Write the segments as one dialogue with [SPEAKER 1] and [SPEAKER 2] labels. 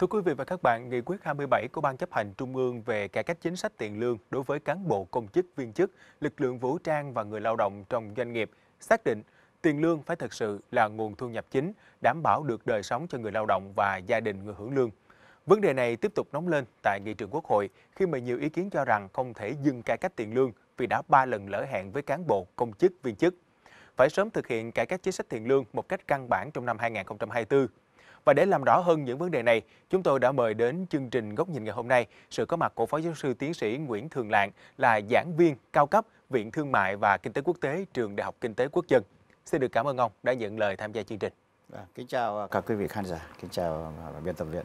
[SPEAKER 1] Thưa quý vị và các bạn, Nghị quyết 27 của Ban chấp hành Trung ương về cải cách chính sách tiền lương đối với cán bộ công chức viên chức, lực lượng vũ trang và người lao động trong doanh nghiệp xác định tiền lương phải thực sự là nguồn thu nhập chính, đảm bảo được đời sống cho người lao động và gia đình người hưởng lương. Vấn đề này tiếp tục nóng lên tại nghị trường Quốc hội khi mà nhiều ý kiến cho rằng không thể dừng cải cách tiền lương vì đã ba lần lỡ hẹn với cán bộ, công chức, viên chức. Phải sớm thực hiện cải cách chính sách tiền lương một cách căn bản trong năm 2024 và để làm rõ hơn những vấn đề này, chúng tôi đã mời đến chương trình Góc nhìn ngày hôm nay sự có mặt của Phó giáo sư tiến sĩ Nguyễn Thường Lạng là giảng viên cao cấp Viện Thương mại và Kinh tế Quốc tế Trường Đại học Kinh tế Quốc dân. Xin được cảm ơn ông đã nhận lời tham gia chương trình. À, kính chào các quý vị khán giả, kính chào biên tập viện.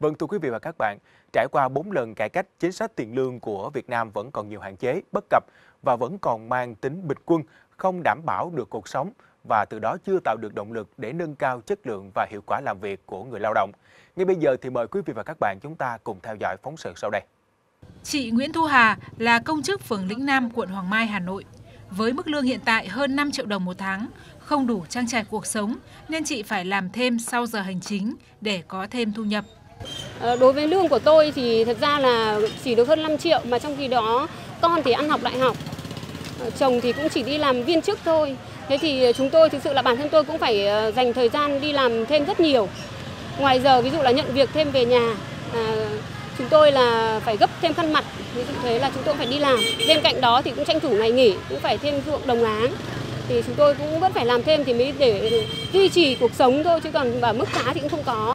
[SPEAKER 1] Vâng thưa quý vị và các bạn, trải qua 4 lần cải cách, chính sách tiền lương của Việt Nam vẫn còn nhiều hạn chế, bất cập và vẫn còn mang tính bịch quân, không đảm bảo được cuộc sống và từ đó chưa tạo được động lực để nâng cao chất lượng và hiệu quả làm việc của người lao động. Ngay bây giờ thì mời quý vị và các bạn chúng ta cùng theo dõi phóng sự sau đây.
[SPEAKER 2] Chị Nguyễn Thu Hà là công chức phường Lĩnh Nam, quận Hoàng Mai, Hà Nội. Với mức lương hiện tại hơn 5 triệu đồng một tháng, không đủ trang trải cuộc sống nên chị phải làm thêm sau giờ hành chính để có thêm thu nhập. Ờ, đối với lương của tôi thì thật ra là chỉ được hơn 5 triệu mà trong khi đó con thì ăn học đại học Ờ, chồng thì cũng chỉ đi làm viên chức thôi thế thì ờ, chúng tôi thực sự là bản thân tôi cũng phải ờ, dành thời gian đi làm thêm rất nhiều ngoài giờ ví dụ là nhận việc thêm về nhà à, chúng tôi là phải gấp thêm khăn mặt ví dụ thế là chúng tôi phải đi làm bên cạnh đó thì cũng tranh thủ ngày nghỉ cũng phải thêm ruộng đồng áng thì chúng tôi cũng vẫn phải làm thêm thì mới để duy trì cuộc sống thôi chứ còn ở mức giá thì cũng không có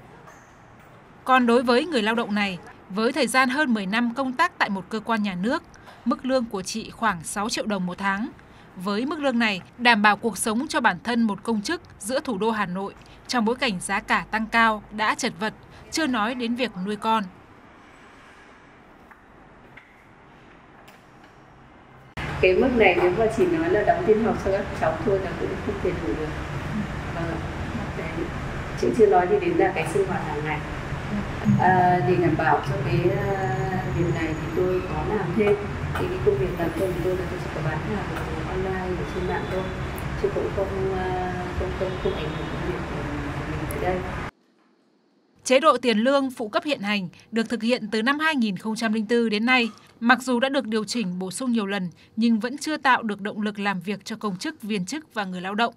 [SPEAKER 2] còn đối với người lao động này với thời gian hơn 10 năm công tác tại một cơ quan nhà nước Mức lương của chị khoảng 6 triệu đồng một tháng. Với mức lương này, đảm bảo cuộc sống cho bản thân một công chức giữa thủ đô Hà Nội trong bối cảnh giá cả tăng cao đã chật vật, chưa nói đến việc nuôi con. Cái mức này nếu mà chỉ nói là đóng tiền học cho các cháu thôi là cũng không thể đủ được. Vâng. Đấy. Chị chưa nói gì đến là cái sinh hoạt hàng ngày. Ừ. À, để đảm bảo cho cái à, điều này thì tôi có làm thêm thì cái công việc làm thêm thì tôi là tôi chỉ có bán hàng online ở trên mạng thôi chứ cũng không ờ, không không không ảnh hưởng đến việc mình ở đây Chế độ tiền lương phụ cấp hiện hành được thực hiện từ năm 2004 đến nay. Mặc dù đã được điều chỉnh bổ sung nhiều lần, nhưng vẫn chưa tạo được động lực làm việc cho công chức, viên chức và người lao động.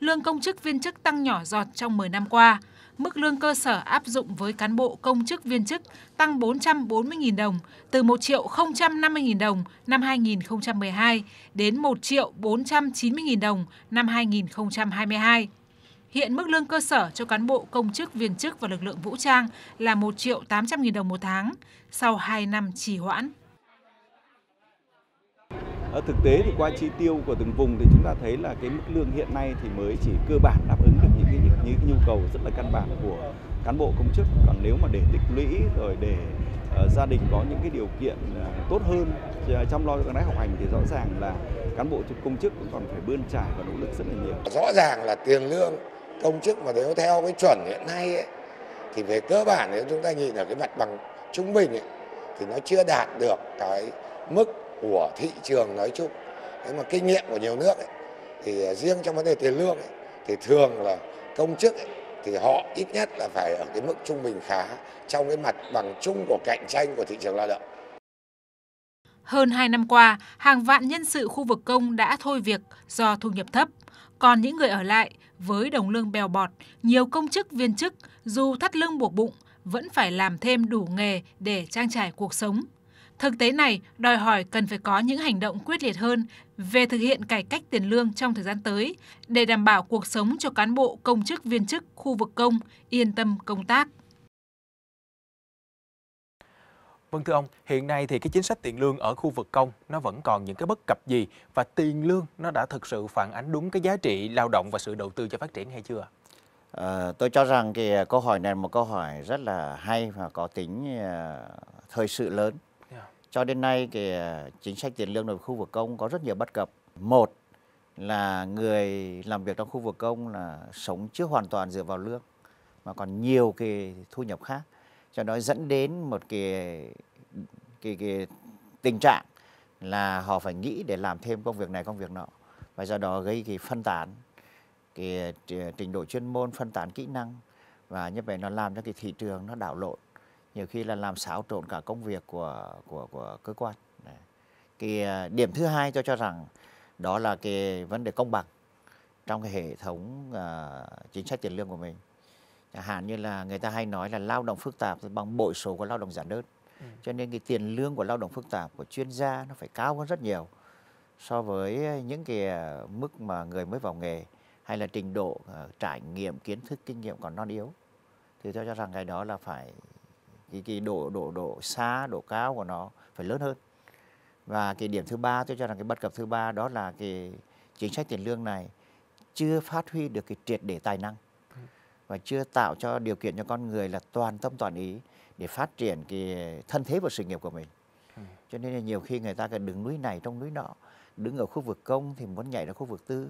[SPEAKER 2] Lương công chức viên chức tăng nhỏ giọt trong 10 năm qua, mức lương cơ sở áp dụng với cán bộ công chức viên chức tăng 440.000 đồng từ 1 triệu 050.000 đồng năm 2012 đến 1 triệu 490.000 đồng năm 2022. Hiện mức lương cơ sở cho cán bộ công chức viên chức và lực lượng vũ trang là 1 triệu 800.000 đồng một tháng sau 2 năm trì hoãn.
[SPEAKER 1] Ờ, thực tế thì qua chi tiêu của từng vùng thì chúng ta thấy là cái mức lương hiện nay thì mới chỉ cơ bản đáp ứng được những cái, những cái nhu cầu rất là căn bản của cán bộ công chức còn nếu mà để tích lũy rồi để uh, gia đình có những cái điều kiện uh, tốt hơn chăm lo cho con học hành thì rõ ràng là cán bộ công chức cũng còn phải bươn trải và nỗ lực rất là nhiều rõ ràng là tiền lương công chức mà nếu theo cái chuẩn hiện nay ấy, thì về cơ bản nếu chúng ta nhìn ở cái mặt bằng trung bình ấy, thì nó chưa đạt được cái mức của thị trường nói chung thế mà kinh nghiệm của nhiều nước ấy, thì riêng trong vấn đề tiền lương ấy, thì thường là công chức ấy, thì họ ít nhất là phải ở cái mức trung bình khá trong cái mặt bằng chung của cạnh tranh của thị trường lao động.
[SPEAKER 2] Hơn 2 năm qua, hàng vạn nhân sự khu vực công đã thôi việc do thu nhập thấp. Còn những người ở lại với đồng lương bèo bọt, nhiều công chức viên chức dù thắt lưng buộc bụng vẫn phải làm thêm đủ nghề để trang trải cuộc sống. Thực tế này đòi hỏi cần phải có những hành động quyết liệt hơn về thực hiện cải cách tiền lương trong thời gian tới để đảm bảo cuộc sống cho cán bộ, công chức, viên chức khu vực công yên tâm công tác.
[SPEAKER 1] Vâng thưa ông, hiện nay thì cái chính sách tiền lương ở khu vực công nó vẫn còn những cái bất cập gì và tiền lương nó đã thực sự phản ánh đúng cái giá trị lao động và sự đầu tư cho phát triển hay chưa? À, tôi cho rằng cái câu hỏi này là một câu hỏi rất là hay và
[SPEAKER 3] có tính ờ, thời sự lớn cho đến nay cái à, chính sách tiền lương ở khu vực công có rất nhiều bất cập một là người làm việc trong khu vực công là sống chưa hoàn toàn dựa vào lương mà còn nhiều cái thu nhập khác cho nó dẫn đến một cái cái, cái tình trạng là họ phải nghĩ để làm thêm công việc này công việc nọ và do đó gây cái phân tán cái à, trình độ chuyên môn phân tán kỹ năng và như vậy nó làm cho cái thị trường nó đảo lộn nhiều khi là làm xáo trộn cả công việc của của của cơ quan cái à, điểm thứ hai tôi cho rằng đó là cái vấn đề công bằng trong cái hệ thống uh, chính sách tiền lương của mình chẳng hạn như là người ta hay nói là lao động phức tạp bằng bội số của lao động giản đơn ừ. cho nên cái tiền lương của lao động phức tạp của chuyên gia nó phải cao hơn rất nhiều so với những cái à, mức mà người mới vào nghề hay là trình độ uh, trải nghiệm kiến thức kinh nghiệm còn non yếu thì tôi cho rằng cái đó là phải cái cái độ độ độ xa độ cao của nó phải lớn hơn và cái điểm thứ ba tôi cho rằng cái bất cập thứ ba đó là cái chính sách tiền lương này chưa phát huy được cái triệt để tài năng và chưa tạo cho điều kiện cho con người là toàn tâm toàn ý để phát triển cái thân thế và sự nghiệp của mình cho nên là nhiều khi người ta cứ đứng núi này trong núi nọ đứng ở khu vực công thì muốn nhảy ra khu vực tư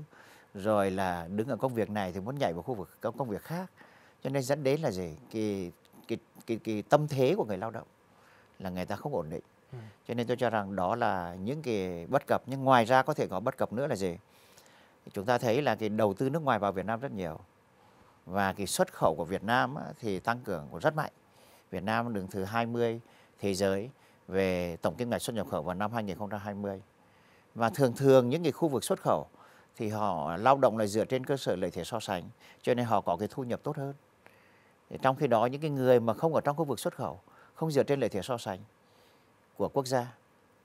[SPEAKER 3] rồi là đứng ở công việc này thì muốn nhảy vào khu vực công công việc khác cho nên dẫn đến là gì cái cái cái cái tâm thế của người lao động là người ta không ổn định ừ. cho nên tôi cho rằng đó là những cái bất cập nhưng ngoài ra có thể có bất cập nữa là gì chúng ta thấy là cái đầu tư nước ngoài vào Việt Nam rất nhiều và cái xuất khẩu của Việt Nam thì tăng cường cũng rất mạnh Việt Nam đứng thứ 20 thế giới về tổng kim ngạch xuất nhập khẩu vào năm 2020 và thường thường những cái khu vực xuất khẩu thì họ lao động là dựa trên cơ sở lợi thế so sánh cho nên họ có cái thu nhập tốt hơn trong khi đó những cái người mà không ở trong khu vực xuất khẩu, không dựa trên lợi thế so sánh của quốc gia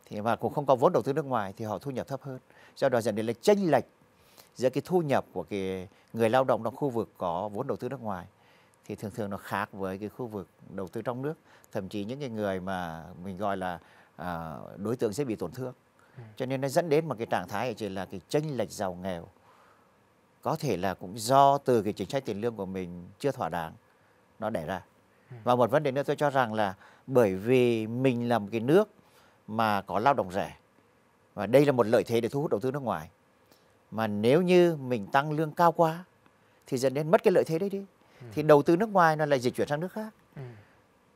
[SPEAKER 3] thì mà cũng không có vốn đầu tư nước ngoài thì họ thu nhập thấp hơn. Do đó dẫn đến là chênh lệch giữa cái thu nhập của cái người lao động trong khu vực có vốn đầu tư nước ngoài thì thường thường nó khác với cái khu vực đầu tư trong nước thậm chí những cái người mà mình gọi là à, đối tượng sẽ bị tổn thương ừ. cho nên nó dẫn đến một cái trạng thái chỉ là cái chênh lệch giàu nghèo có thể là cũng do từ cái chính sách tiền lương của mình chưa thỏa đáng nó đẻ ra ừ. và một vấn đề nữa tôi cho rằng là bởi vì mình là một cái nước mà có lao động rẻ và đây là một lợi thế để thu hút đầu tư nước ngoài mà nếu như mình tăng lương cao quá thì dẫn đến mất cái lợi thế đấy đi ừ. thì đầu tư nước ngoài nó lại dịch chuyển sang nước khác ừ.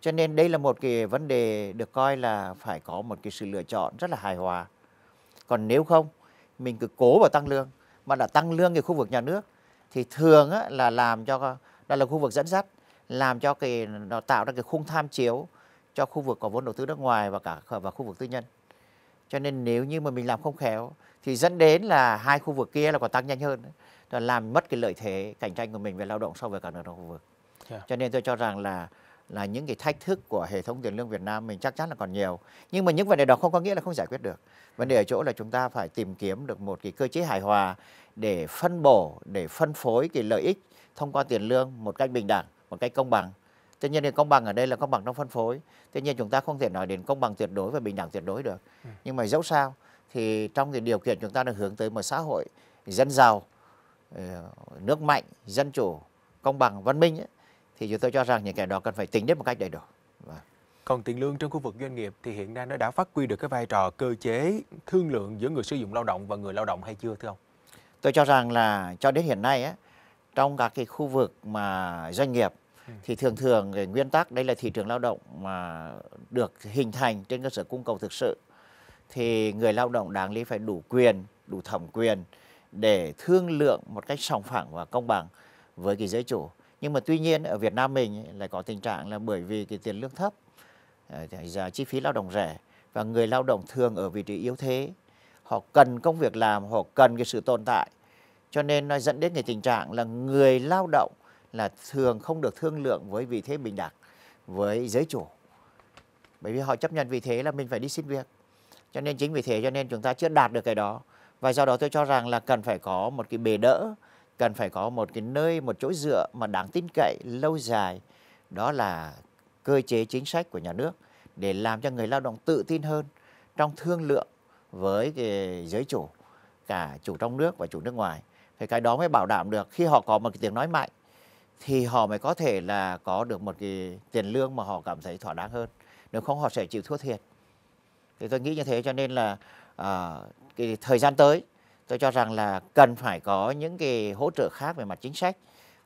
[SPEAKER 3] cho nên đây là một cái vấn đề được coi là phải có một cái sự lựa chọn rất là hài hòa còn nếu không mình cứ cố vào tăng lương mà đã tăng lương thì khu vực nhà nước thì thường á, là làm cho đó là khu vực dẫn dắt làm cho cái nó tạo ra cái khung tham chiếu cho khu vực có vốn đầu tư nước ngoài và cả và khu vực tư nhân cho nên nếu như mà mình làm không khéo thì dẫn đến là hai khu vực kia là còn tăng nhanh hơn là làm mất cái lợi thế cạnh tranh của mình về lao động so với cả nước trong khu vực yeah. Dạ. cho nên tôi cho rằng là là những cái thách thức của hệ thống tiền lương Việt Nam mình chắc chắn là còn nhiều nhưng mà những vấn đề đó không có nghĩa là không giải quyết được vấn đề ở chỗ là chúng ta phải tìm kiếm được một cái cơ chế hài hòa để phân bổ để phân phối cái lợi ích thông qua tiền lương một cách bình đẳng một cách công bằng Tuy nhiên thì công bằng ở đây là công bằng trong phân phối. Tuy nhiên chúng ta không thể nói đến công bằng tuyệt đối và bình đẳng tuyệt đối được. Ừ. Nhưng mà dẫu sao thì trong cái điều kiện chúng ta đang hướng tới một xã hội dân giàu, ờ, nước mạnh, dân chủ, công bằng, văn minh ấy, thì chúng tôi cho rằng những cái đó cần phải tính đến một cách đầy đủ.
[SPEAKER 1] Vâng. Còn tiền lương trong khu vực doanh nghiệp thì hiện nay nó đã phát huy được cái vai trò cơ chế thương lượng giữa người sử dụng lao động và người lao động hay chưa thưa ông? Tôi cho rằng là cho đến hiện nay ấy,
[SPEAKER 3] trong các cái khu vực mà doanh nghiệp thì thường thường cái nguyên tắc đây là thị trường lao động mà được hình thành trên cơ sở cung cầu thực sự thì người lao động đáng lý phải đủ quyền đủ thẩm quyền để thương lượng một cách sòng phẳng và công bằng với cái giới chủ nhưng mà tuy nhiên ở Việt Nam mình lại có tình trạng là bởi vì cái tiền lương thấp giá à, chi phí lao động rẻ và người lao động thường ở vị trí yếu thế họ cần công việc làm họ cần cái sự tồn tại cho nên nó dẫn đến cái tình trạng là người lao động là thường không được thương lượng với vị thế bình đẳng với giới chủ bởi vì họ chấp nhận vì thế là mình phải đi xin việc cho nên chính vì thế cho nên chúng ta chưa đạt được cái đó và do đó tôi cho rằng là cần phải có một cái bề đỡ cần phải có một cái nơi một chỗ dựa mà đáng tin cậy lâu dài đó là cơ chế chính sách của nhà nước để làm cho người lao động tự tin hơn trong thương lượng với cái giới chủ cả chủ trong nước và chủ nước ngoài thì cái đó mới bảo đảm được khi họ có một cái tiếng nói mạnh thì họ mới có thể là có được một cái tiền lương mà họ cảm thấy thỏa đáng hơn nếu không họ sẽ chịu thua thiệt thì tôi nghĩ như thế cho nên là à, cái thời gian tới tôi cho rằng là cần phải có những cái hỗ trợ khác về mặt chính sách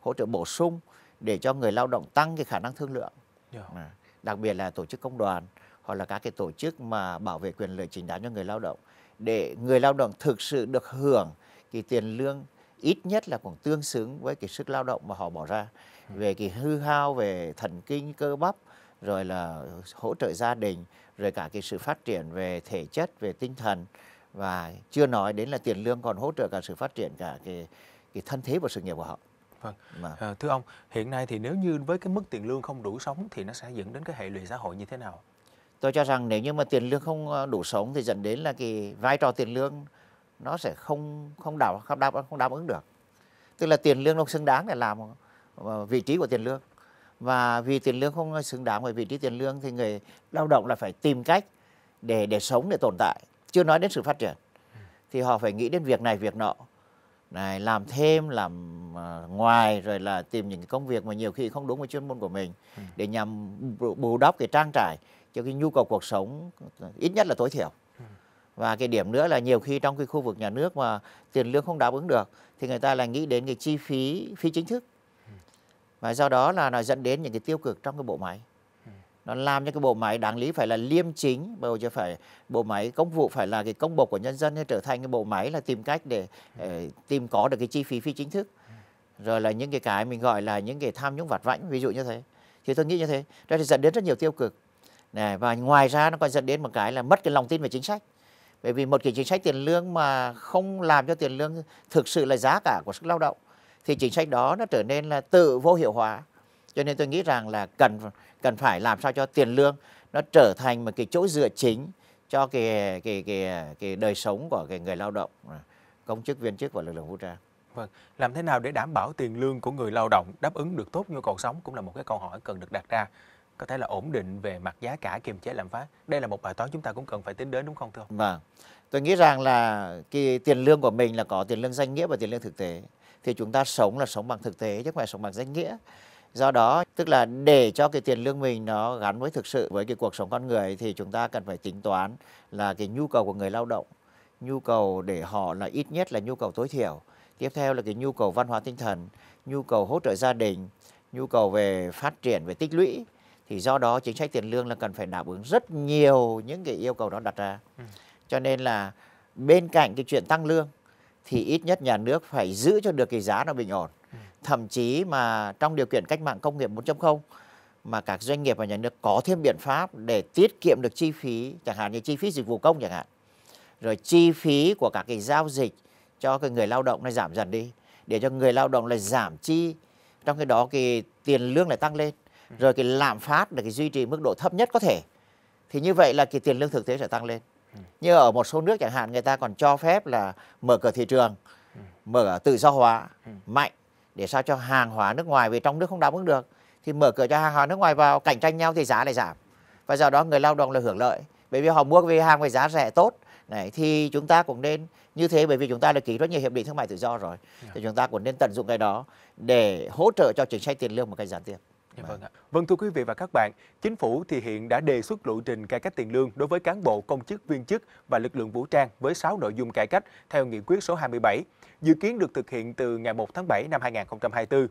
[SPEAKER 3] hỗ trợ bổ sung để cho người lao động tăng cái khả năng thương lượng dạ. à, đặc biệt là tổ chức công đoàn hoặc là các cái tổ chức mà bảo vệ quyền lợi chính đáng cho người lao động để người lao động thực sự được hưởng cái tiền lương ít nhất là còn tương xứng với cái sức lao động mà họ bỏ ra ừ. về cái hư hao về thần kinh cơ bắp rồi là hỗ trợ gia đình rồi cả cái sự phát triển về thể chất về tinh thần và chưa nói đến là tiền lương còn hỗ trợ cả sự phát triển cả cái cái thân thế và sự nghiệp của họ.
[SPEAKER 1] Vâng. Mà. À, thưa ông, hiện nay thì nếu như với cái mức tiền lương không đủ sống thì nó sẽ dẫn đến cái hệ lụy xã hội như thế nào? Tôi cho rằng nếu như mà tiền lương không ờ, đủ sống thì dẫn đến là cái vai trò
[SPEAKER 3] tiền lương nó sẽ không không đảm không đáp không đáp ứng được tức là tiền lương không xứng đáng để làm ờ, vị trí của tiền lương và vì tiền lương không xứng đáng với vị trí tiền lương thì người lao động là phải tìm cách để để sống để tồn tại chưa nói đến sự phát triển thì họ phải nghĩ đến việc này việc nọ này làm thêm làm ờ, ngoài rồi là tìm những công việc mà nhiều khi không đúng với chuyên môn của mình ừ. để nhằm bù đắp cái trang trải cho cái nhu cầu cuộc sống ít nhất là tối thiểu và cái điểm nữa là nhiều khi trong cái khu vực nhà nước mà tiền lương không đáp ứng được thì người ta là nghĩ đến cái chi phí phi chính thức ừ. và do đó là nó dẫn đến những cái tiêu cực trong cái bộ máy ừ. nó làm cho cái bộ máy đáng lý phải là liêm chính bây giờ phải bộ máy công vụ phải là cái công bộc của nhân dân nên trở thành cái bộ máy là tìm cách để, để ừ. ờ, tìm có được cái chi phí phi chính thức rồi là những cái cái mình gọi là những cái tham nhũng vặt vãnh ví dụ như thế thì tôi nghĩ như thế đó thì dẫn đến rất nhiều tiêu cực này và ngoài ra nó còn dẫn đến một cái là mất cái lòng tin về chính sách bởi vì một cái chính sách tiền lương mà không làm cho tiền lương thực sự là giá cả của sức lao động thì chính sách đó nó trở nên là tự vô hiệu hóa cho nên tôi nghĩ rằng là cần cần phải làm sao cho tiền lương nó trở thành một cái chỗ dựa chính cho cái cái cái cái đời sống của cái người lao động à, công chức viên chức và lực lượng vũ trang Vâng, làm
[SPEAKER 1] thế nào để đảm bảo tiền lương của người lao động đáp ứng được tốt nhu cầu sống cũng là một cái câu hỏi cần được đặt ra có thể là ổn định về mặt giá cả kiềm chế lạm phát đây là một bài toán chúng ta cũng cần phải tính đến đúng không thưa ông vâng tôi nghĩ
[SPEAKER 3] rằng là cái tiền lương của mình là có tiền lương danh nghĩa và tiền lương thực tế thì chúng ta sống là sống bằng thực tế chứ không phải sống bằng danh nghĩa do đó tức là để cho cái tiền lương mình nó gắn với thực sự với cái cuộc sống con người thì chúng ta cần phải tính toán là cái nhu cầu của người lao động nhu cầu để họ là ít nhất là nhu cầu tối thiểu tiếp theo là cái nhu cầu văn hóa tinh thần nhu cầu hỗ trợ gia đình nhu cầu về phát triển về tích lũy thì do đó chính sách tiền lương là cần phải đáp ứng rất nhiều những cái yêu cầu đó đặt ra ừ. cho nên là bên cạnh cái chuyện tăng lương thì ít nhất nhà nước phải giữ cho được cái giá nó bình ổn ừ. thậm chí mà trong điều kiện cách mạng công nghiệp 4.0 mà các doanh nghiệp và nhà nước có thêm biện pháp để tiết kiệm được chi phí chẳng hạn như chi phí dịch vụ công chẳng hạn rồi chi phí của các cái giao dịch cho cái người lao động này giảm dần đi để cho người lao động là giảm chi trong cái đó cái tiền lương lại tăng lên rồi cái lạm phát là cái duy trì mức độ thấp nhất có thể thì như vậy là cái tiền lương thực tế sẽ tăng lên như ở một số nước chẳng hạn người ta còn cho phép là mở cửa thị trường mở tự do hóa mạnh để sao cho hàng hóa nước ngoài về trong nước không đáp ứng được thì mở cửa cho hàng hóa nước ngoài vào cạnh tranh nhau thì giá lại giảm và do đó người lao động là hưởng lợi bởi vì họ mua về hàng với giá rẻ tốt này thì chúng ta cũng nên như thế bởi vì chúng ta đã ký rất nhiều hiệp định thương mại tự do rồi thì chúng ta cũng nên tận dụng cái đó
[SPEAKER 1] để hỗ trợ cho chính sách tiền lương một cách gián tiếp Dạ vâng, vâng ạ. vâng thưa quý vị và các bạn, chính phủ thì hiện đã đề xuất lộ trình cải cách tiền lương đối với cán bộ, công chức, viên chức và lực lượng vũ trang với 6 nội dung cải cách theo nghị quyết số 27, dự kiến được thực hiện từ ngày 1 tháng 7 năm 2024.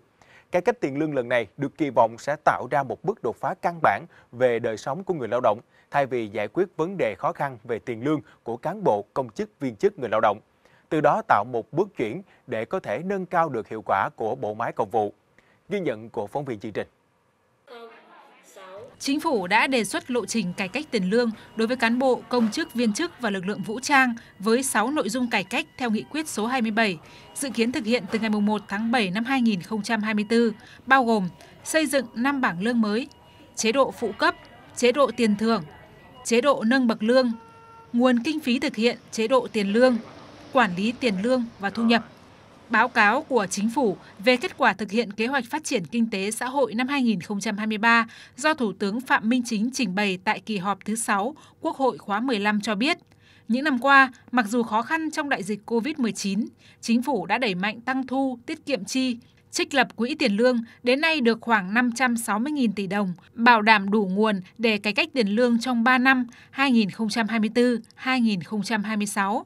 [SPEAKER 1] Cải cách tiền lương lần này được kỳ vọng sẽ tạo ra một bước đột phá căn bản về đời sống của người lao động, thay vì giải quyết vấn đề khó khăn về tiền lương của cán bộ, công chức, viên chức người lao động. Từ đó tạo một bước chuyển để có thể nâng cao được hiệu quả của bộ máy công vụ. Ghi nhận của phóng viên chương trình.
[SPEAKER 2] Chính phủ đã đề xuất lộ trình cải cách tiền lương đối với cán bộ, công chức, viên chức và lực lượng vũ trang với 6 nội dung cải cách theo nghị quyết số 27, dự kiến thực hiện từ ngày 1 tháng 7 năm 2024, bao gồm xây dựng 5 bảng lương mới, chế độ phụ cấp, chế độ tiền thưởng, chế độ nâng bậc lương, nguồn kinh phí thực hiện chế độ tiền lương, quản lý tiền lương và thu nhập báo cáo của Chính phủ về kết quả thực hiện kế hoạch phát triển kinh tế xã hội năm 2023 do Thủ tướng Phạm Minh Chính trình bày tại kỳ họp thứ 6 Quốc hội khóa 15 cho biết. Những năm qua, mặc dù khó khăn trong đại dịch COVID-19, chính phủ đã đẩy mạnh tăng thu, tiết kiệm chi, trích lập quỹ tiền lương đến nay được khoảng 560.000 tỷ đồng, bảo đảm đủ nguồn để cải cách tiền lương trong 3 năm 2024-2026.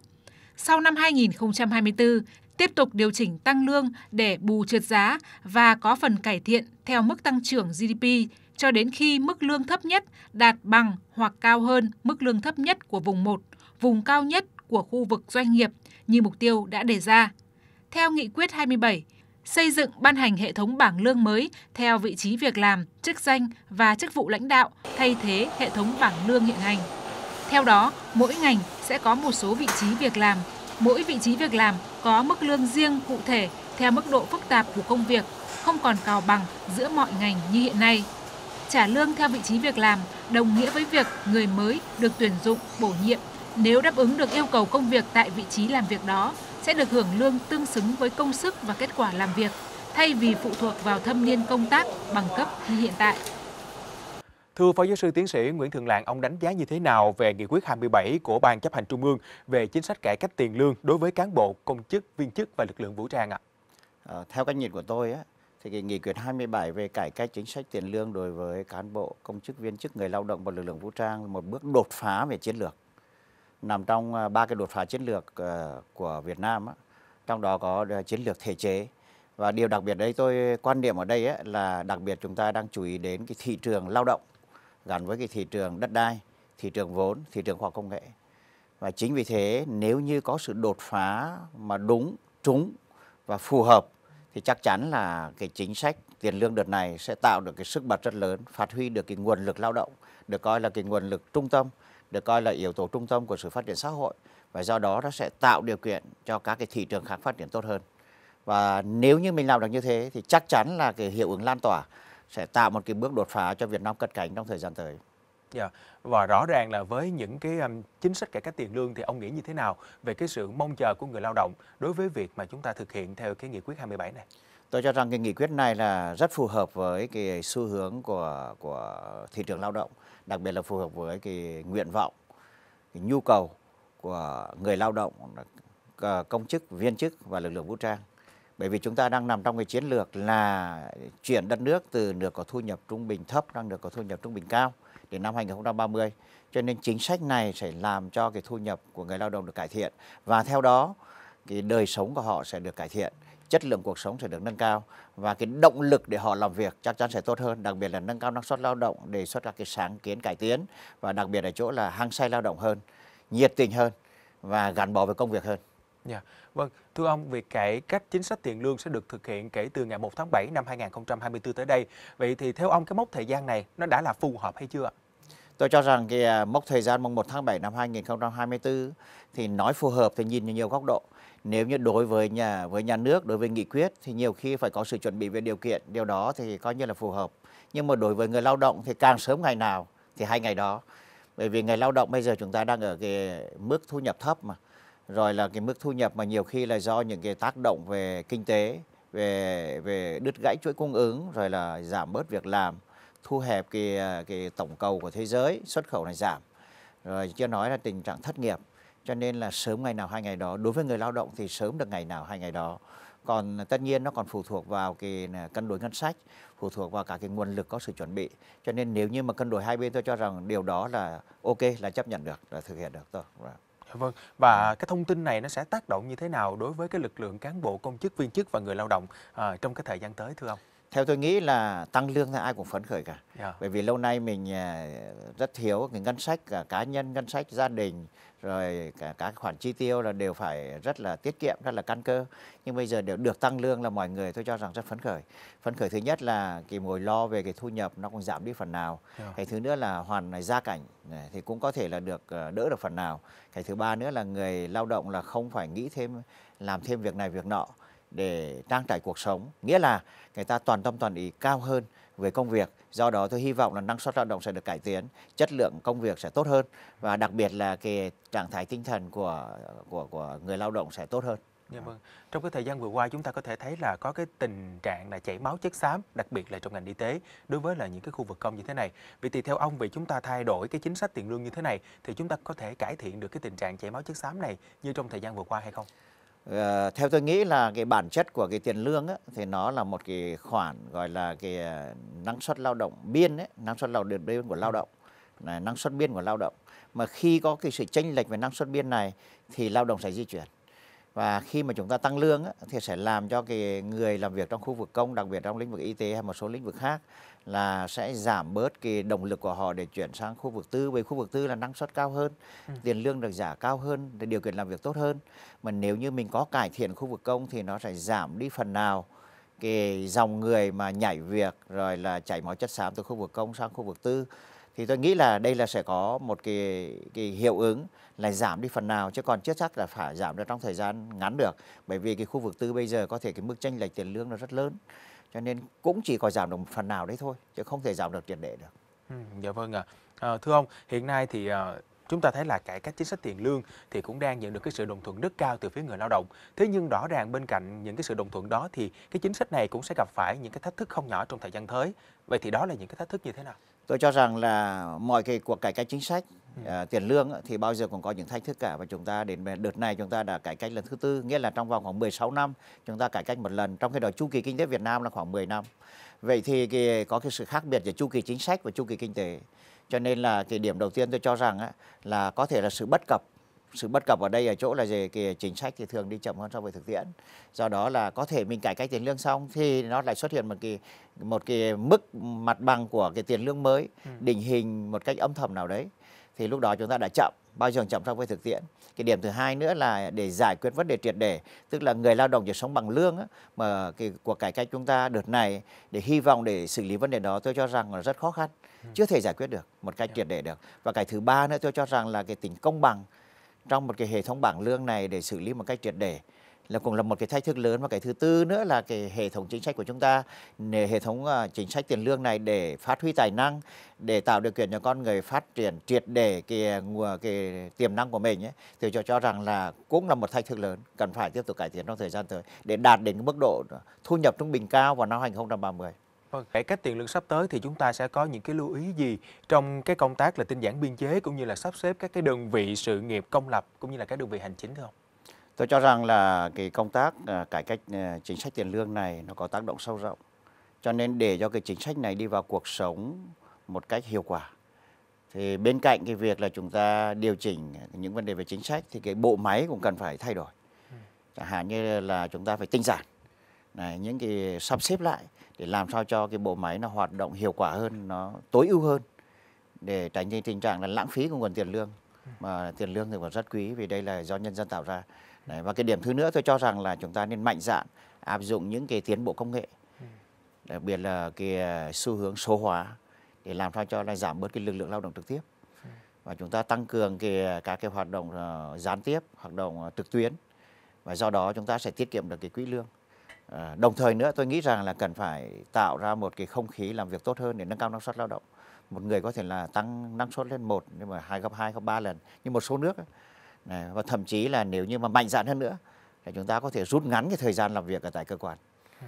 [SPEAKER 2] Sau năm 2024, tiếp tục điều chỉnh tăng lương để bù trượt giá và có phần cải thiện theo mức tăng trưởng GDP cho đến khi mức lương thấp nhất đạt bằng hoặc cao hơn mức lương thấp nhất của vùng 1, vùng cao nhất của khu vực doanh nghiệp như mục tiêu đã đề ra. Theo nghị quyết 27, xây dựng ban hành hệ thống bảng lương mới theo vị trí việc làm, chức danh và chức vụ lãnh đạo thay thế hệ thống bảng lương hiện hành. Theo đó, mỗi ngành sẽ có một số vị trí việc làm Mỗi vị trí việc làm có mức lương riêng cụ thể theo mức độ phức tạp của công việc, không còn cào bằng giữa mọi ngành như hiện nay. Trả lương theo vị trí việc làm đồng nghĩa với việc người mới được tuyển dụng, bổ nhiệm nếu đáp ứng được yêu cầu công việc tại vị trí làm việc đó sẽ được hưởng lương tương xứng với công sức và kết quả làm việc thay vì phụ thuộc vào thâm niên công tác bằng cấp như hiện tại.
[SPEAKER 1] Thưa Phó Giáo sư Tiến sĩ Nguyễn Thượng Lạng, ông đánh giá như thế nào về nghị quyết 27 của Ban chấp hành Trung ương về chính sách cải cách tiền lương đối với cán bộ, công chức, viên chức và lực lượng vũ trang ạ? À? theo cái nhìn của tôi,
[SPEAKER 3] á, thì cái nghị quyết 27 về cải cách chính sách tiền lương đối với cán bộ, công chức, viên chức, người lao động và lực lượng vũ trang là một bước đột phá về chiến lược. Nằm trong à, ba cái đột phá chiến lược ờ, của Việt Nam, á, trong đó có ờ, chiến lược thể chế, và điều đặc biệt đây tôi quan điểm ở đây ấy, là đặc biệt chúng ta đang chú ý đến cái thị trường lao động gắn với cái thị trường đất đai, thị trường vốn, thị trường khoa học công nghệ. Và chính vì thế nếu như có sự đột phá mà đúng, trúng và phù hợp thì chắc chắn là cái chính sách tiền lương đợt này sẽ tạo được cái sức bật rất lớn, phát huy được cái nguồn lực lao động, được coi là cái nguồn lực trung tâm, được coi là yếu tố trung tâm của sự phát triển xã hội và do đó nó sẽ tạo điều kiện cho các cái thị trường khác phát triển tốt hơn. Và nếu như mình làm được như thế thì chắc chắn là cái hiệu ứng lan tỏa sẽ tạo một cái bước đột phá cho Việt Nam cất cánh trong thời gian tới.
[SPEAKER 1] Dạ. Và rõ ràng là với những cái um, chính sách cải cách tiền lương thì ông nghĩ như thế nào về cái sự mong chờ của người lao động đối với việc mà chúng ta thực hiện theo cái nghị quyết 27 này? Tôi cho rằng
[SPEAKER 3] cái nghị quyết này là rất phù hợp với cái xu hướng của của thị trường lao động, đặc biệt là phù hợp với cái nguyện vọng, cái nhu cầu của người lao động, ờ, công chức, viên chức và lực lượng vũ trang bởi vì chúng ta đang nằm trong cái chiến lược là chuyển đất nước từ nước có thu nhập trung bình thấp sang nước có thu nhập trung bình cao đến năm 2030. Cho nên chính sách này sẽ làm cho cái thu nhập của người lao động được cải thiện và theo đó cái đời sống của họ sẽ được cải thiện chất lượng cuộc sống sẽ được nâng cao và cái động lực để họ làm việc chắc chắn sẽ tốt hơn đặc biệt là nâng cao năng suất lao động đề xuất ra cái sáng kiến cải tiến và đặc biệt ở chỗ là hăng say lao động hơn nhiệt tình hơn và gắn bó với công việc hơn
[SPEAKER 1] Dạ. Vâng, thưa ông, việc cải cách chính sách tiền lương sẽ được thực hiện kể từ ngày 1 tháng 7 năm 2024 tới đây. Vậy thì theo ông cái mốc thời gian này nó đã là phù hợp hay chưa? Tôi cho rằng cái à, mốc thời gian mùng 1 tháng 7 năm 2024 thì nói phù hợp
[SPEAKER 3] thì nhìn nhiều góc độ. Nếu như đối với nhà với nhà nước, đối với nghị quyết thì nhiều khi phải có sự chuẩn bị về điều kiện, điều đó thì coi như là phù hợp. Nhưng mà đối với người lao động thì càng sớm ngày nào thì hai ngày đó. Bởi vì người lao động bây giờ chúng ta đang ở cái mức thu nhập thấp mà rồi là cái mức thu nhập mà nhiều khi là do những cái tác động về kinh tế về về đứt gãy chuỗi cung ứng rồi là giảm bớt việc làm thu hẹp cái à, cái tổng cầu của thế giới xuất khẩu này giảm rồi chưa nói là tình trạng thất nghiệp cho nên là sớm ngày nào hai ngày đó đối với người lao động thì sớm được ngày nào hai ngày đó còn tất nhiên nó còn phụ thuộc vào cái à, cân đối ngân sách phụ thuộc vào cả cái nguồn lực có sự chuẩn bị cho nên nếu như mà cân đối hai bên tôi cho
[SPEAKER 1] rằng điều đó là ok là chấp nhận được là thực hiện được thôi Dạ vâng, và cái thông tin này nó sẽ tác động như thế nào đối với cái lực lượng cán bộ công chức viên chức và người lao động à, trong cái thời gian tới thưa ông?
[SPEAKER 3] theo tôi nghĩ là tăng lương thì ai cũng phấn khởi cả yeah. Dạ. bởi vì lâu nay mình à, rất thiếu cái ngân sách cả cá nhân ngân sách gia đình rồi cả các khoản chi tiêu là đều phải rất là tiết kiệm rất là căn cơ nhưng bây giờ đều được tăng lương là mọi người tôi cho rằng rất phấn khởi phấn khởi thứ nhất là cái mối lo về cái thu nhập nó cũng giảm đi phần nào yeah. Dạ. cái thứ nữa là hoàn này gia cảnh à, thì cũng có thể là được à, đỡ được phần nào cái thứ ba nữa là người lao động là không phải nghĩ thêm làm thêm việc này việc nọ để trang trải cuộc sống nghĩa là người ta toàn tâm toàn ý cao hơn về công việc do đó tôi hy vọng là năng suất lao động sẽ được cải tiến chất lượng công việc sẽ tốt hơn và đặc biệt là cái trạng thái tinh thần của của
[SPEAKER 1] của người lao động sẽ tốt hơn Dạ vâng. Trong cái thời gian vừa qua chúng ta có thể thấy là có cái tình trạng là chảy máu chất xám, đặc biệt là trong ngành y tế đối với là những cái khu vực công như thế này. Vậy thì theo ông vì chúng ta thay đổi cái chính sách tiền lương như thế này thì chúng ta có thể cải thiện được cái tình trạng chảy máu chất xám này như trong thời gian vừa qua hay không?
[SPEAKER 3] Ờ, theo tôi nghĩ là cái bản chất của
[SPEAKER 1] cái tiền lương á, thì nó là một
[SPEAKER 3] cái khoản gọi là cái ờ, năng suất lao động biên ấy, năng suất lao động biên của lao ừ. động này, năng suất biên của lao động mà khi có cái sự chênh lệch về năng suất biên này thì lao động sẽ di chuyển và khi mà chúng ta tăng lương thì sẽ làm cho cái người làm việc trong khu vực công đặc biệt trong lĩnh vực y tế hay một số lĩnh vực khác là sẽ giảm bớt cái động lực của họ để chuyển sang khu vực tư bởi khu vực tư là năng suất cao hơn ừ. tiền lương được giả cao hơn điều kiện làm việc tốt hơn mà nếu như mình có cải thiện khu vực công thì nó sẽ giảm đi phần nào cái dòng người mà nhảy việc rồi là chảy máu chất xám từ khu vực công sang khu vực tư thì tôi nghĩ là đây là sẽ có một cái, cái hiệu ứng là giảm đi phần nào chứ còn chưa chắc là phải giảm được trong thời gian ngắn được bởi vì cái khu vực tư bây giờ có thể cái mức tranh lệch tiền lương nó rất lớn
[SPEAKER 1] cho nên cũng chỉ có giảm được một phần nào đấy thôi chứ không thể giảm được tiền để được. Ừ, dạ vâng ạ. À. À, thưa ông, hiện nay thì à, chúng ta thấy là cải cách chính sách tiền lương thì cũng đang nhận được cái sự đồng thuận rất cao từ phía người lao động. Thế nhưng rõ ràng bên cạnh những cái sự đồng thuận đó thì cái chính sách này cũng sẽ gặp phải những cái thách thức không nhỏ trong thời gian tới. Vậy thì đó là những cái thách thức như thế nào?
[SPEAKER 3] tôi cho rằng là mọi cái cuộc cải cách chính sách ừ. à, tiền lương thì bao giờ cũng có những thách thức cả và chúng ta đến đợt này chúng ta đã cải cách lần thứ tư nghĩa là trong vòng khoảng 16 năm chúng ta cải cách một lần trong khi đó chu kỳ kinh tế Việt Nam là khoảng 10 năm vậy thì cái, có cái sự khác biệt giữa chu kỳ chính sách và chu kỳ kinh tế cho nên là cái điểm đầu tiên tôi cho rằng á, là có thể là sự bất cập sự bất cập ở đây ở chỗ là về kì chính sách thì thường đi chậm hơn so với thực tiễn do đó là có thể mình cải cách tiền lương xong thì nó lại xuất hiện một kỳ một kỳ mức mặt bằng của cái tiền lương mới ừ. định hình một cách âm thầm nào đấy thì lúc đó chúng ta đã chậm bao giờ chậm so với thực tiễn cái điểm thứ hai nữa là để giải quyết vấn đề triệt để tức là người lao động chỉ sống bằng lương á, mà cái cuộc cải cách chúng ta đợt này để hy vọng để xử lý vấn đề đó tôi cho rằng là rất khó khăn ừ. chưa thể giải quyết được một cách triệt để được và cái thứ ba nữa tôi cho rằng là cái tính công bằng trong một cái hệ thống bảng lương này để xử lý một cách triệt để là cũng là một cái thách thức lớn và cái thứ tư nữa là cái hệ thống chính sách của chúng ta hệ thống à, chính sách tiền lương này để phát huy tài năng để tạo điều kiện cho con người phát triển triệt để cái, à, cái tiềm năng của mình ấy, thì cho cho rằng là cũng là một thách thức lớn cần phải tiếp tục cải tiến trong thời gian tới để đạt đến cái mức độ thu nhập trung bình cao vào năm
[SPEAKER 1] 2030. Vâng, để cách tiền lương sắp tới thì chúng ta sẽ có những cái lưu ý gì trong cái công tác là tinh giản biên chế cũng như là sắp xếp các cái đơn vị sự nghiệp công lập cũng như là các đơn vị hành chính không?
[SPEAKER 3] Tôi cho rằng là cái công tác à, cải cách à, chính sách tiền lương này nó có tác động sâu rộng. Cho nên để cho cái chính sách này đi vào cuộc sống một cách hiệu quả thì bên cạnh cái việc là chúng ta điều chỉnh những vấn đề về chính sách thì cái bộ máy cũng cần phải thay đổi. Ừ. Chẳng hạn như là chúng ta phải tinh giản này, những cái sắp xếp lại để làm sao cho cái bộ máy nó hoạt động hiệu quả hơn nó tối ưu hơn để tránh cái tình trạng là lãng phí của nguồn tiền lương mà tiền lương thì còn rất quý vì đây là do nhân dân tạo ra Đấy, và cái điểm thứ nữa tôi cho rằng là chúng ta nên mạnh dạn áp dụng những cái tiến bộ công nghệ đặc biệt là cái xu hướng số hóa để làm sao cho là giảm bớt cái lực lượng lao động trực tiếp và chúng ta tăng cường cái các cái hoạt động ờ, gián tiếp hoạt động ờ, trực tuyến và do đó chúng ta sẽ tiết kiệm được cái quỹ lương À, đồng thời nữa tôi nghĩ rằng là cần phải tạo ra một cái không khí làm việc tốt hơn để nâng cao năng suất lao động. Một người có thể là tăng năng suất lên một nhưng mà hai gấp hai gấp ba lần như một số nước này, và thậm chí là nếu như mà mạnh dạn hơn nữa thì chúng ta có thể rút ngắn cái thời gian làm việc ở tại cơ quan ừ.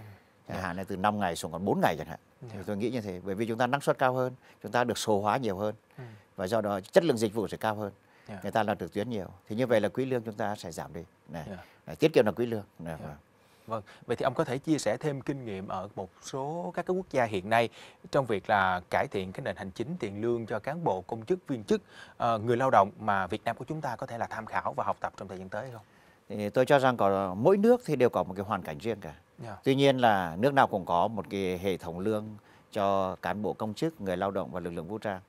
[SPEAKER 3] chẳng hạn là từ 5 ngày xuống còn 4 ngày chẳng hạn thì dạ. tôi nghĩ như thế bởi vì chúng ta năng suất cao hơn chúng ta được số hóa nhiều hơn ừ. và do đó chất lượng dịch vụ sẽ cao hơn dạ. người ta làm được tuyến nhiều thì như vậy là quỹ lương chúng ta sẽ giảm đi này, dạ. này tiết kiệm là quỹ lương này, vâng.
[SPEAKER 1] Vâng, vậy thì ông có thể chia sẻ thêm kinh nghiệm ở một số các cái quốc gia hiện nay trong việc là cải thiện cái nền hành chính tiền lương cho cán bộ, công chức, viên chức, ờ, người lao động mà Việt Nam của chúng ta có thể là tham khảo và học tập trong thời gian tới không?
[SPEAKER 3] Thì tôi cho rằng có mỗi nước thì đều có một cái hoàn cảnh riêng cả. Yeah. Dạ. Tuy nhiên là nước nào cũng có một cái hệ thống lương cho cán bộ công chức, người lao động và lực lượng vũ trang.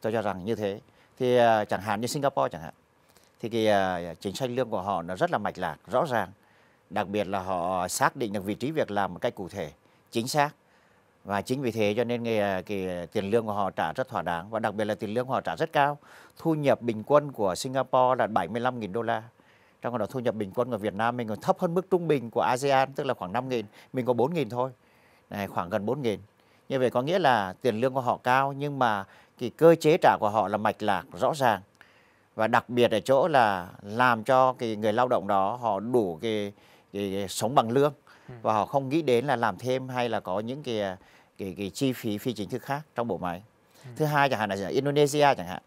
[SPEAKER 3] Tôi cho rằng như thế. Thì ờ, chẳng hạn như Singapore chẳng hạn, thì cái ờ, chính sách lương của họ nó rất là mạch lạc, rõ ràng đặc biệt là họ xác định được vị trí việc làm một cách cụ thể chính xác và chính vì thế cho nên nghề à, cái tiền lương của họ trả rất thỏa đáng và đặc biệt là tiền lương của họ trả rất cao thu nhập bình quân của Singapore là 75.000 đô la trong khi đó thu nhập bình quân của Việt Nam mình còn thấp hơn mức trung bình của ASEAN tức là khoảng 5.000 mình có 4.000 thôi này khoảng gần 4.000 như vậy có nghĩa là tiền lương của họ cao nhưng mà cái cơ chế trả của họ là mạch lạc rõ ràng và đặc biệt ở chỗ là làm cho cái người lao động đó họ đủ cái để sống bằng lương ừ. và họ không nghĩ đến là làm thêm hay là có những cái à, cái, cái chi phí phi chính thức khác trong bộ máy ừ. thứ hai chẳng hạn là Indonesia chẳng hạn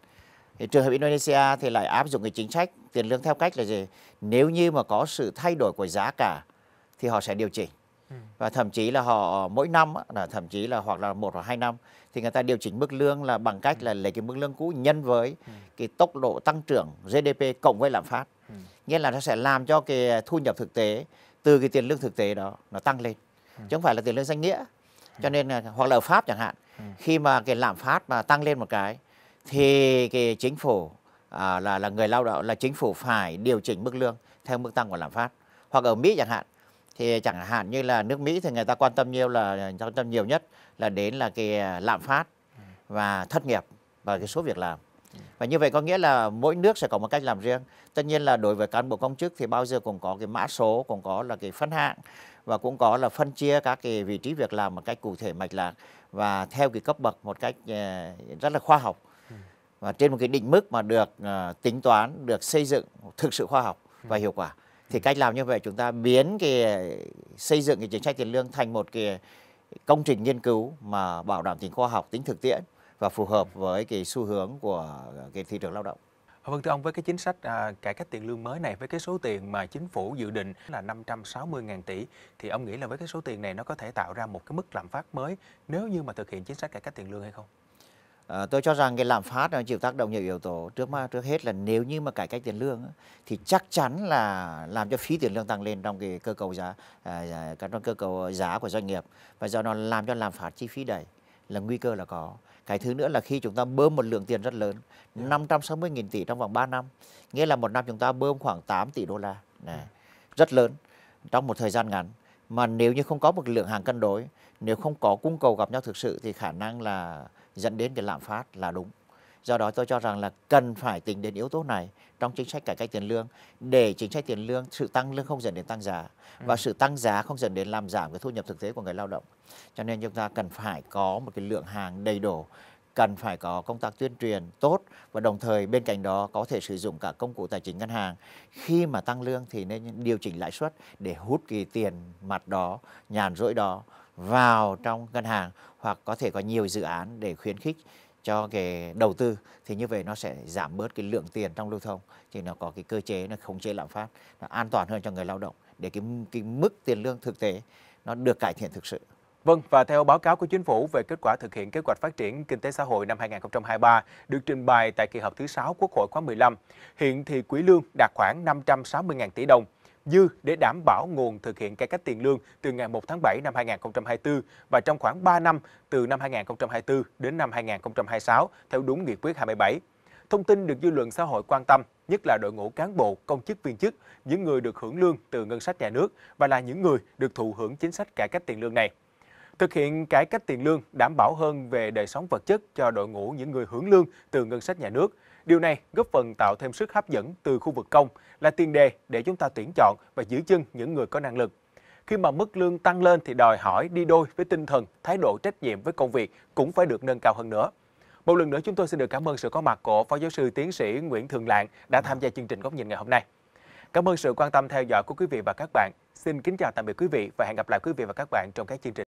[SPEAKER 3] thì trường hợp Indonesia thì lại áp dụng cái chính sách tiền lương theo cách là gì nếu như mà có sự thay đổi của giá cả thì họ sẽ điều chỉnh ừ. và thậm chí là họ mỗi năm là thậm chí là hoặc là một hoặc hai năm thì người ta điều chỉnh mức lương là bằng cách là lấy cái mức lương cũ nhân với cái tốc độ tăng trưởng GDP cộng với lạm phát ừ. nghĩa là nó sẽ làm cho cái thu nhập thực tế từ cái tiền lương thực tế đó nó tăng lên ừ. chứ không phải là tiền lương danh nghĩa ừ. cho nên là hoặc là ở pháp chẳng hạn ừ. khi mà cái lạm phát mà tăng lên một cái thì cái chính phủ à, là là người lao động là chính phủ phải điều chỉnh mức lương theo mức tăng của lạm phát hoặc ở mỹ chẳng hạn thì chẳng hạn như là nước mỹ thì người ta quan tâm nhiều là quan tâm nhiều nhất là đến là cái lạm phát và thất nghiệp và cái số việc làm và như vậy có nghĩa là mỗi nước sẽ có một cách làm riêng tất nhiên là đối với cán bộ công chức thì bao giờ cũng có cái mã số cũng có là cái phân hạng và cũng có là phân chia các cái vị trí việc làm một cách cụ thể mạch lạc và theo cái cấp bậc một cách ờ, rất là khoa học ừ. và trên một cái định mức mà được ờ, tính toán được xây dựng thực sự khoa học và ừ. hiệu quả thì cách làm như vậy chúng ta biến cái xây dựng cái chính sách tiền lương thành một cái công trình nghiên cứu mà bảo đảm tính khoa học tính thực tiễn và phù hợp với cái xu hướng
[SPEAKER 1] của ờ, cái thị trường lao động. Ờ, vâng thưa ông, với cái chính sách à, cải cách tiền lương mới này với cái số tiền mà chính phủ dự định là 560.000 tỷ thì ông nghĩ là với cái số tiền này nó có thể tạo ra một cái mức lạm phát mới nếu như mà thực hiện chính sách cải cách tiền lương hay không?
[SPEAKER 3] À, tôi cho rằng cái lạm phát nó chịu tác động nhiều yếu tố. Trước mà trước hết là nếu như mà cải cách tiền lương thì chắc chắn là làm cho phí tiền lương tăng lên trong cái cơ cấu giá à, trong cơ cấu giá của doanh nghiệp và do nó làm cho lạm phát chi phí đẩy là nguy cơ là có cái thứ nữa là khi chúng ta bơm một lượng tiền rất lớn yeah. Dạ. 560.000 tỷ trong vòng 3 năm nghĩa là một năm chúng ta bơm khoảng 8 tỷ đô la này. rất lớn trong một thời gian ngắn mà nếu như không có một lượng hàng cân đối nếu không có cung cầu gặp nhau thực sự thì khả năng là dẫn đến cái lạm phát là đúng do đó tôi cho rằng là cần phải tính đến yếu tố này trong chính sách cải cách tiền lương để chính sách tiền lương sự tăng lương không dẫn đến tăng giá ừ. và sự tăng giá không dẫn đến làm giảm cái thu nhập thực tế của người lao động cho nên chúng ta cần phải có một cái lượng hàng đầy đủ cần phải có công tác tuyên truyền tốt và đồng thời bên cạnh đó có thể sử dụng cả công cụ tài chính ngân hàng khi mà tăng lương thì nên điều chỉnh lãi suất để hút kỳ tiền mặt đó nhàn rỗi đó vào trong ngân hàng hoặc có thể có nhiều dự án để khuyến khích cho cái đầu tư thì như vậy nó sẽ giảm bớt cái lượng tiền trong lưu thông thì nó có cái cơ chế nó khống chế lạm phát nó
[SPEAKER 1] an toàn hơn cho người lao động để cái cái mức tiền lương thực tế nó được cải thiện thực sự. Vâng, và theo báo cáo của chính phủ về kết quả thực hiện kế hoạch phát triển kinh tế xã hội năm 2023 được trình bày tại kỳ họp thứ 6 Quốc hội khóa 15, hiện thì quỹ lương đạt khoảng 560.000 tỷ đồng, dư để đảm bảo nguồn thực hiện cải cách tiền lương từ ngày 1 tháng 7 năm 2024 và trong khoảng 3 năm từ năm 2024 đến năm 2026 theo đúng nghị quyết 27. Thông tin được dư luận xã hội quan tâm, nhất là đội ngũ cán bộ, công chức viên chức, những người được hưởng lương từ ngân sách nhà nước và là những người được thụ hưởng chính sách cải cách tiền lương này. Thực hiện cải cách tiền lương đảm bảo hơn về đời sống vật chất cho đội ngũ những người hưởng lương từ ngân sách nhà nước – Điều này góp phần tạo thêm sức hấp dẫn từ khu vực công là tiền đề để chúng ta tuyển chọn và giữ chân những người có năng lực. Khi mà mức lương tăng lên thì đòi hỏi đi đôi với tinh thần, thái độ trách nhiệm với công việc cũng phải được nâng cao hơn nữa. Một lần nữa chúng tôi xin được cảm ơn sự có mặt của Phó Giáo sư Tiến sĩ Nguyễn Thường Lạng đã tham gia chương trình góc nhìn ngày hôm nay. Cảm ơn sự quan tâm theo dõi của quý vị và các bạn. Xin kính chào tạm biệt quý vị và hẹn gặp lại quý vị và các bạn trong các chương trình